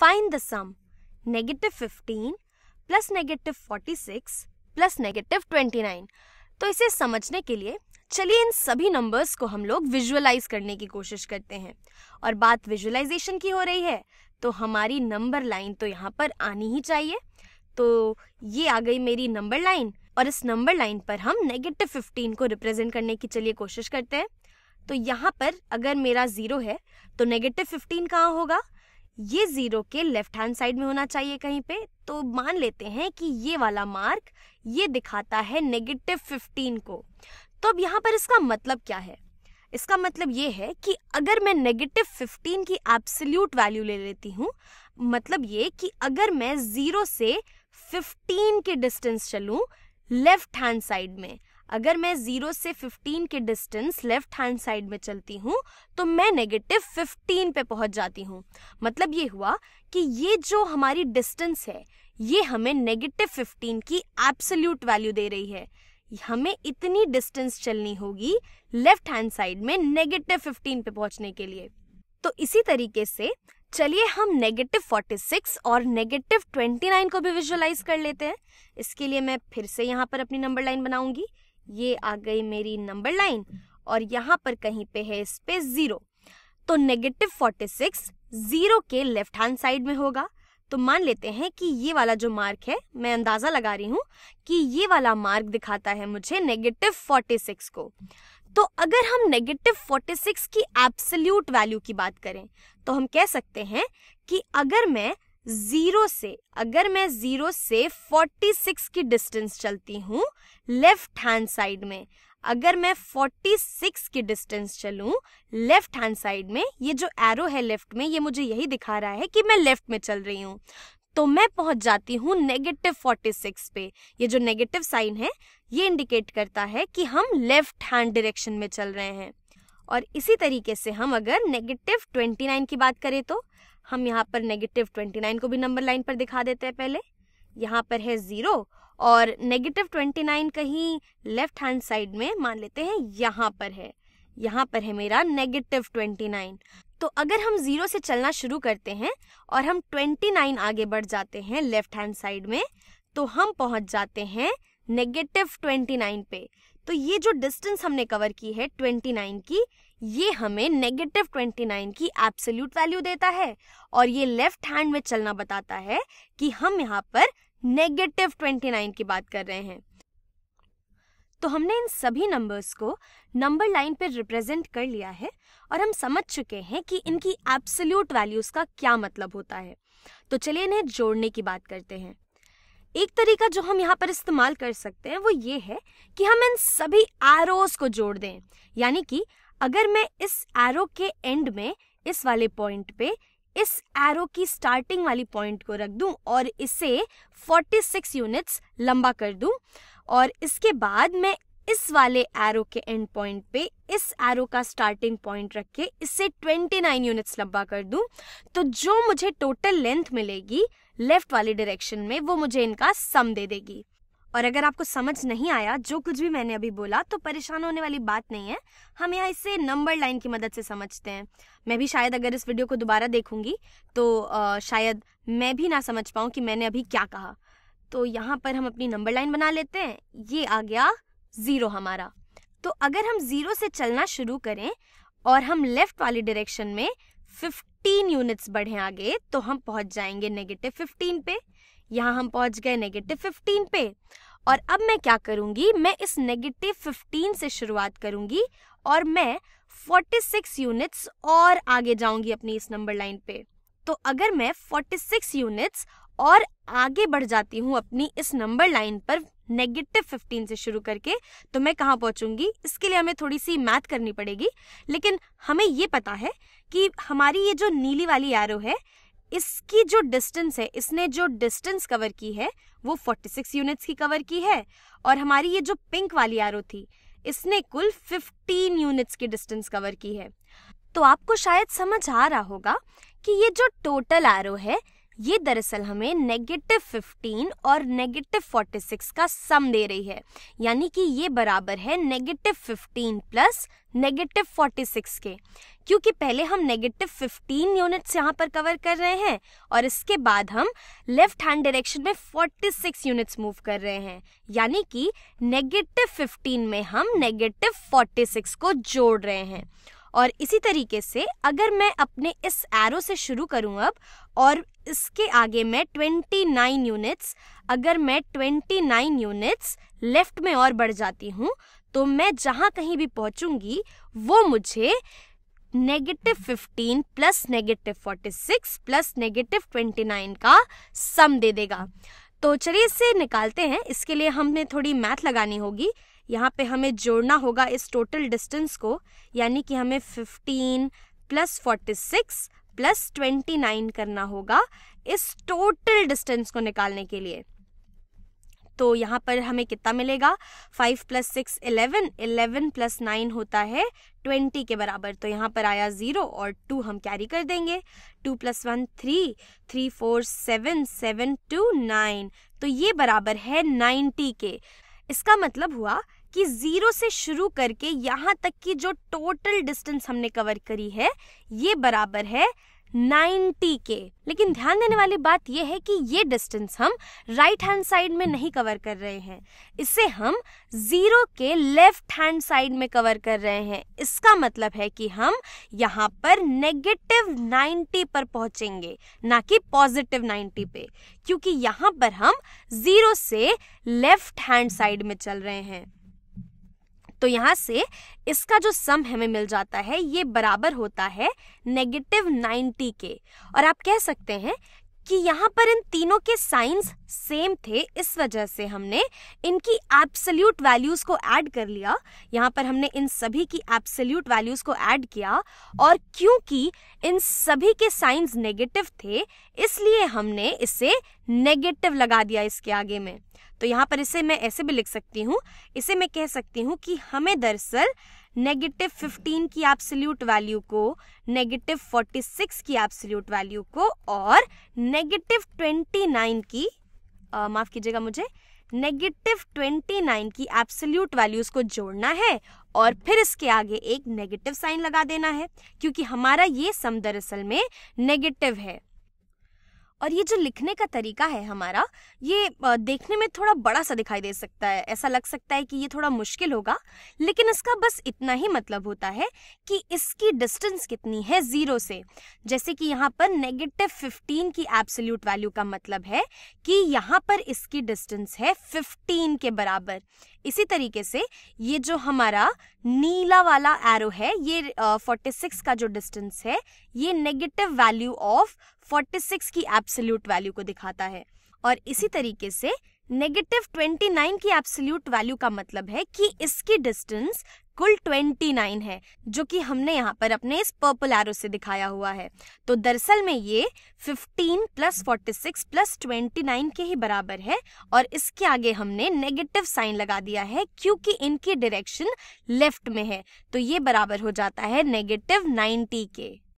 Find the sum negative 15 plus negative 46 plus negative 29 तो इसे समझने के लिए चलिए इन सभी नंबर्स को हम लोग विजुअलाइज करने की कोशिश करते हैं और बात विजुअलाइजेशन की हो रही है तो हमारी नंबर लाइन तो यहाँ पर आनी ही चाहिए तो ये आ गई मेरी नंबर लाइन और इस नंबर लाइन पर हम नेगेटिव फिफ्टीन को रिप्रेजेंट करने की चलिए कोशिश करते हैं तो यहाँ पर अगर मेरा ज़ीरो है तो नेगेटिव फिफ्टीन कहाँ होगा ये जीरो के लेफ्ट हैंड साइड में होना चाहिए कहीं पे तो मान लेते हैं कि ये वाला मार्क ये दिखाता है नेगेटिव फिफ्टीन को तो अब यहाँ पर इसका मतलब क्या है इसका मतलब ये है कि अगर मैं नेगेटिव फिफ्टीन की एब्सल्यूट वैल्यू ले लेती हूँ मतलब ये कि अगर मैं जीरो से फिफ्टीन के डिस्टेंस चलूँ लेफ्ट हैंड साइड में अगर मैं जीरो से फिफ्टीन के डिस्टेंस लेफ्ट हैंड साइड में चलती हूँ तो मैं नेगेटिव फिफ्टीन पे पहुंच जाती हूँ मतलब ये हुआ कि ये जो हमारी डिस्टेंस है ये हमें नेगेटिव फिफ्टीन की एब्सोल्यूट वैल्यू दे रही है हमें इतनी डिस्टेंस चलनी होगी लेफ्ट हैंड साइड में नेगेटिव फिफ्टीन पे पहुंचने के लिए तो इसी तरीके से चलिए हम नेगेटिव फोर्टी सिक्स और नेगेटिव ट्वेंटी नाइन को भी विजुअलाइज कर लेते हैं इसके लिए मैं फिर से यहाँ पर अपनी नंबर लाइन बनाऊंगी ये आ गई मेरी नंबर लाइन और यहाँ पर कहीं पे है स्पेस जीरो तो नेगेटिव फोर्टी सिक्स जीरो के लेफ्ट हैंड साइड में होगा तो मान लेते हैं कि ये वाला जो मार्क है मैं अंदाजा लगा रही हूँ कि ये वाला मार्क दिखाता है मुझे नेगेटिव फोर्टी सिक्स को तो अगर हम नेगेटिव फोर्टी सिक्स की एब्सोल्यूट वैल्यू की बात करें तो हम कह सकते हैं कि अगर मैं जीरो से अगर मैं जीरो से फोर्टी सिक्स की डिस्टेंस चलती हूँ लेफ्ट हैंड साइड में अगर मैं फोर्टी सिक्स की डिस्टेंस चलू लेफ्ट हैंड साइड में ये जो एरो है लेफ्ट में ये मुझे यही दिखा रहा है कि मैं लेफ्ट में चल रही हूँ तो मैं पहुंच जाती हूँ नेगेटिव फोर्टी सिक्स पे ये जो नेगेटिव साइन है ये इंडिकेट करता है कि हम लेफ्ट हैंड डायरेक्शन में चल रहे हैं और इसी तरीके से हम अगर नेगेटिव ट्वेंटी नाइन की बात करें तो हम यहाँ पर नेगेटिव ट्वेंटी नाइन को भी नंबर लाइन पर दिखा देते हैं पहले यहाँ पर है ज़ीरो और नेगेटिव ट्वेंटी नाइन कहीं लेफ्ट हैंड साइड में मान लेते हैं यहाँ पर है यहाँ पर है मेरा नेगेटिव ट्वेंटी नाइन तो अगर हम ज़ीरो से चलना शुरू करते हैं और हम ट्वेंटी नाइन आगे बढ़ जाते हैं लेफ्ट हैंड साइड में तो हम पहुँच जाते हैं नेगेटिव ट्वेंटी नाइन पे तो ये जो डिस्टेंस हमने कवर की है 29 की ये हमें नेगेटिव 29 की एब्सोल्यूट वैल्यू देता है और ये लेफ्ट हैंड में चलना बताता है कि हम यहाँ पर नेगेटिव 29 की बात कर रहे हैं तो हमने इन सभी नंबर्स को नंबर लाइन पर रिप्रेजेंट कर लिया है और हम समझ चुके हैं कि इनकी एब्सोल्यूट वैल्यूज का क्या मतलब होता है तो चलिए इन्हें जोड़ने की बात करते हैं एक तरीका जो हम यहाँ पर इस्तेमाल कर सकते हैं वो ये है कि हम इन सभी एरोस को जोड़ दें यानी कि अगर मैं इस एरो के एंड में इस वाले पॉइंट पे इस एरो की स्टार्टिंग वाली पॉइंट को रख दूं और इसे 46 यूनिट्स लंबा कर दूं और इसके बाद मैं इस वाले एरो के एंड पॉइंट पे इस एरो का स्टार्टिंग पॉइंट रख के इसे 29 यूनिट्स लंबा कर दूं तो जो मुझे टोटल लेंथ मिलेगी लेफ्ट वाले डायरेक्शन में वो मुझे इनका सम दे देगी और अगर आपको समझ नहीं आया जो कुछ भी मैंने अभी बोला तो परेशान होने वाली बात नहीं है हम यहाँ इसे नंबर लाइन की मदद से समझते हैं मैं भी शायद अगर इस वीडियो को दोबारा देखूंगी तो आ, शायद मैं भी ना समझ पाऊँ कि मैंने अभी क्या कहा तो यहाँ पर हम अपनी नंबर लाइन बना लेते हैं ये आ गया ज़ीरो हमारा तो अगर हम ज़ीरो से चलना शुरू करें और हम लेफ़्ट वाली डायरेक्शन में फिफ्टीन यूनिट्स बढ़े आगे तो हम पहुंच जाएंगे नेगेटिव फिफ्टीन पे यहाँ हम पहुंच गए नेगेटिव फिफ्टीन पे और अब मैं क्या करूंगी मैं इस नेगेटिव फिफ्टीन से शुरुआत करूंगी और मैं फोर्टी सिक्स यूनिट्स और आगे जाऊंगी अपनी इस नंबर लाइन पे तो अगर मैं फोर्टी सिक्स यूनिट्स और आगे बढ़ जाती हूँ अपनी इस नंबर लाइन पर नेगेटिव फिफ्टीन से शुरू करके तो मैं कहाँ पहुँचूंगी इसके लिए हमें थोड़ी सी मैथ करनी पड़ेगी लेकिन हमें ये पता है कि हमारी ये जो नीली वाली एरो है इसकी जो डिस्टेंस है इसने जो डिस्टेंस कवर की है वो 46 यूनिट्स की कवर की है और हमारी ये जो पिंक वाली एरो थी इसने कुल 15 यूनिट्स की डिस्टेंस कवर की है तो आपको शायद समझ आ रहा होगा कि ये जो टोटल एरो है ये दरअसल हमें नेगेटिव फिफ्टीन और नेगेटिव फोर्टी सिक्स का सम दे रही है यानी कि ये बराबर है negative fifteen plus negative forty six के क्योंकि पहले हम नेगेटिव फिफ्टीन यूनिट्स यहाँ पर कवर कर रहे हैं और इसके बाद हम लेफ्ट हैंड डायरेक्शन में फोर्टी सिक्स यूनिट्स मूव कर रहे हैं यानी कि नेगेटिव फिफ्टीन में हम नेगेटिव फोर्टी सिक्स को जोड़ रहे हैं और इसी तरीके से अगर मैं अपने इस एरो से शुरू करूँ अब और इसके आगे मैं ट्वेंटी नाइन यूनिट्स अगर मैं ट्वेंटी नाइन यूनिट्स लेफ्ट में और बढ़ जाती हूँ तो मैं जहाँ कहीं भी पहुँचूँगी वो मुझे negative fifteen plus negative forty six plus negative twenty nine का सम दे देगा तो चलिए इसे निकालते हैं इसके लिए हमें थोड़ी मैथ लगानी होगी यहाँ पे हमें जोड़ना होगा इस टोटल डिस्टेंस को यानी कि हमें 15 प्लस 46 प्लस 29 करना होगा इस टोटल डिस्टेंस को निकालने के लिए तो यहाँ पर हमें कितना मिलेगा five plus six eleven eleven plus nine होता है ट्वेंटी के बराबर तो यहाँ पर आया ज़ीरो और टू हम कैरी कर देंगे two plus one three three four seven seven two nine तो ये बराबर है 90 के इसका मतलब हुआ कि जीरो से शुरू करके यहाँ तक की जो टोटल डिस्टेंस हमने कवर करी है ये बराबर है 90 के लेकिन ध्यान देने वाली बात यह है कि ये डिस्टेंस हम राइट हैंड साइड में नहीं कवर कर रहे हैं इसे हम जीरो के लेफ्ट हैंड साइड में कवर कर रहे हैं इसका मतलब है कि हम यहाँ पर नेगेटिव 90 पर पहुंचेंगे ना कि पॉजिटिव 90 पे क्योंकि यहाँ पर हम जीरो से लेफ्ट हैंड साइड में चल रहे हैं तो यहाँ से इसका जो सम हमें मिल जाता है ये बराबर होता है नेगेटिव नाइन्टी के और आप कह सकते हैं कि यहाँ पर इन तीनों के साइंस सेम थे इस वजह से हमने इनकी एब्सल्यूट वैल्यूज को ऐड कर लिया यहाँ पर हमने इन सभी की एब्सल्यूट वैल्यूज को ऐड किया और क्योंकि इन सभी के साइंस नेगेटिव थे इसलिए हमने इसे नेगेटिव लगा दिया इसके आगे में तो यहाँ पर इसे मैं ऐसे भी लिख सकती हूँ इसे मैं कह सकती हूँ कि हमें दरअसल नेगेटिव 15 की एब्सोल्यूट वैल्यू को नेगेटिव 46 की एब्सोल्यूट वैल्यू को और नेगेटिव ट्वेंटी नाइन की माफ़ कीजिएगा मुझे नेगेटिव ट्वेंटी नाइन की एब्सोल्यूट वैल्यूज को जोड़ना है और फिर इसके आगे एक नेगेटिव साइन लगा देना है क्योंकि हमारा ये सम दरअसल में नेगेटिव है और ये जो लिखने का तरीका है हमारा ये देखने में थोड़ा बड़ा सा दिखाई दे सकता है ऐसा लग सकता है कि ये थोड़ा मुश्किल होगा लेकिन इसका बस इतना ही मतलब होता है कि इसकी डिस्टेंस कितनी है ज़ीरो से जैसे कि यहाँ पर नेगेटिव फिफ्टीन की एब्सोल्यूट वैल्यू का मतलब है कि यहाँ पर इसकी डिस्टेंस है फिफ्टीन के बराबर इसी तरीके से ये जो हमारा नीला वाला एरो है ये फोर्टी सिक्स का जो डिस्टेंस है ये negative value of forty six की एब्सोल्यूट वैल्यू को दिखाता है और इसी तरीके से नेगेटिव ट्वेंटी नाइन की एब्सोल्यूट वैल्यू का मतलब है कि इसकी डिस्टेंस कुल 29 है जो कि हमने यहाँ पर अपने इस पर्पल एरो से दिखाया हुआ है तो दरअसल में ये 15 प्लस 46 प्लस 29 के ही बराबर है और इसके आगे हमने नेगेटिव साइन लगा दिया है क्योंकि इनकी डायरेक्शन लेफ्ट में है तो ये बराबर हो जाता है नेगेटिव 90 के